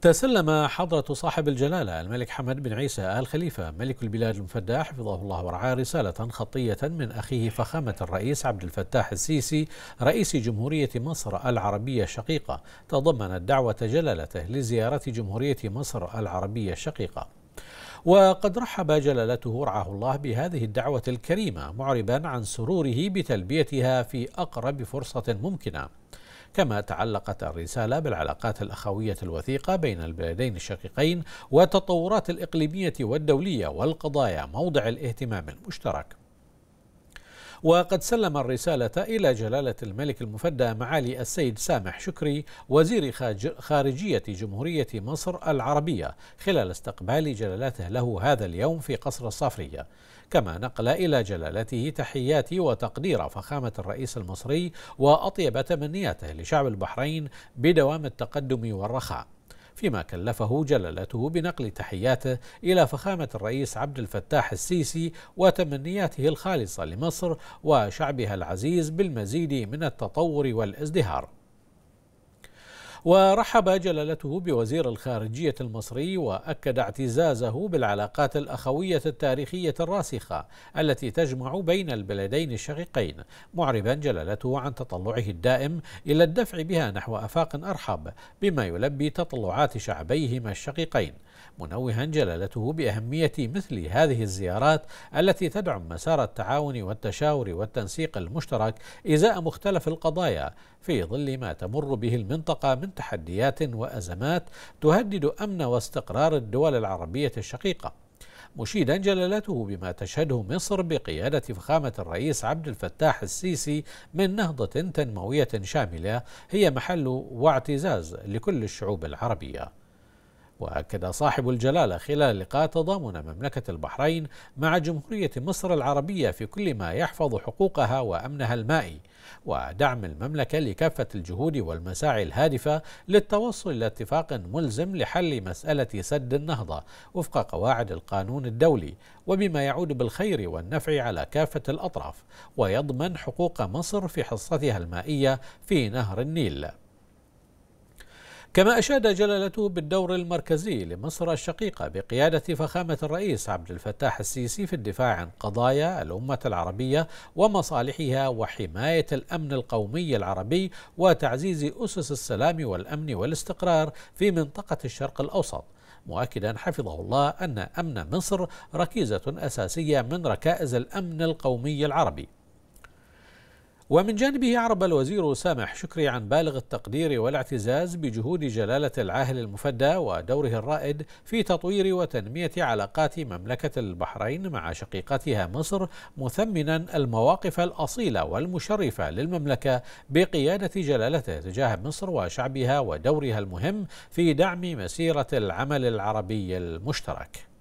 تسلم حضرة صاحب الجلالة الملك حمد بن عيسى آل خليفة ملك البلاد المفدى حفظه الله ورعاه رسالة خطية من أخيه فخامة الرئيس عبد الفتاح السيسي رئيس جمهورية مصر العربية الشقيقة تضمنت دعوة جلالته لزيارة جمهورية مصر العربية الشقيقة وقد رحب جلالته رعاه الله بهذه الدعوة الكريمة معربا عن سروره بتلبيتها في أقرب فرصة ممكنة كما تعلقت الرسالة بالعلاقات الأخوية الوثيقة بين البلدين الشقيقين والتطورات الإقليمية والدولية والقضايا موضع الاهتمام المشترك وقد سلم الرسالة إلى جلالة الملك المفدى معالي السيد سامح شكري وزير خارجية جمهورية مصر العربية خلال استقبال جلالته له هذا اليوم في قصر الصافرية كما نقل إلى جلالته تحيات وتقدير فخامة الرئيس المصري وأطيب تمنياته لشعب البحرين بدوام التقدم والرخاء فيما كلفه جلالته بنقل تحياته إلى فخامة الرئيس عبد الفتاح السيسي وتمنياته الخالصة لمصر وشعبها العزيز بالمزيد من التطور والازدهار ورحب جلالته بوزير الخارجية المصري وأكد اعتزازه بالعلاقات الأخوية التاريخية الراسخة التي تجمع بين البلدين الشقيقين معربا جلالته عن تطلعه الدائم إلى الدفع بها نحو أفاق أرحب بما يلبي تطلعات شعبيهما الشقيقين منوها جلالته بأهمية مثل هذه الزيارات التي تدعم مسار التعاون والتشاور والتنسيق المشترك إزاء مختلف القضايا في ظل ما تمر به المنطقة من تحديات وأزمات تهدد أمن واستقرار الدول العربية الشقيقة مشيدا جلالته بما تشهده مصر بقيادة فخامة الرئيس عبد الفتاح السيسي من نهضة تنموية شاملة هي محل واعتزاز لكل الشعوب العربية وأكد صاحب الجلالة خلال لقاء تضامن مملكة البحرين مع جمهورية مصر العربية في كل ما يحفظ حقوقها وأمنها المائي ودعم المملكة لكافة الجهود والمساعي الهادفة للتوصل إلى اتفاق ملزم لحل مسألة سد النهضة وفق قواعد القانون الدولي وبما يعود بالخير والنفع على كافة الأطراف ويضمن حقوق مصر في حصتها المائية في نهر النيل كما أشاد جلالته بالدور المركزي لمصر الشقيقة بقيادة فخامة الرئيس عبد الفتاح السيسي في الدفاع عن قضايا الأمة العربية ومصالحها وحماية الأمن القومي العربي وتعزيز أسس السلام والأمن والاستقرار في منطقة الشرق الأوسط مؤكدا حفظه الله أن أمن مصر ركيزة أساسية من ركائز الأمن القومي العربي ومن جانبه عرب الوزير سامح شكري عن بالغ التقدير والاعتزاز بجهود جلالة العاهل المفدى ودوره الرائد في تطوير وتنمية علاقات مملكة البحرين مع شقيقتها مصر مثمنا المواقف الأصيلة والمشرفة للمملكة بقيادة جلالته تجاه مصر وشعبها ودورها المهم في دعم مسيرة العمل العربي المشترك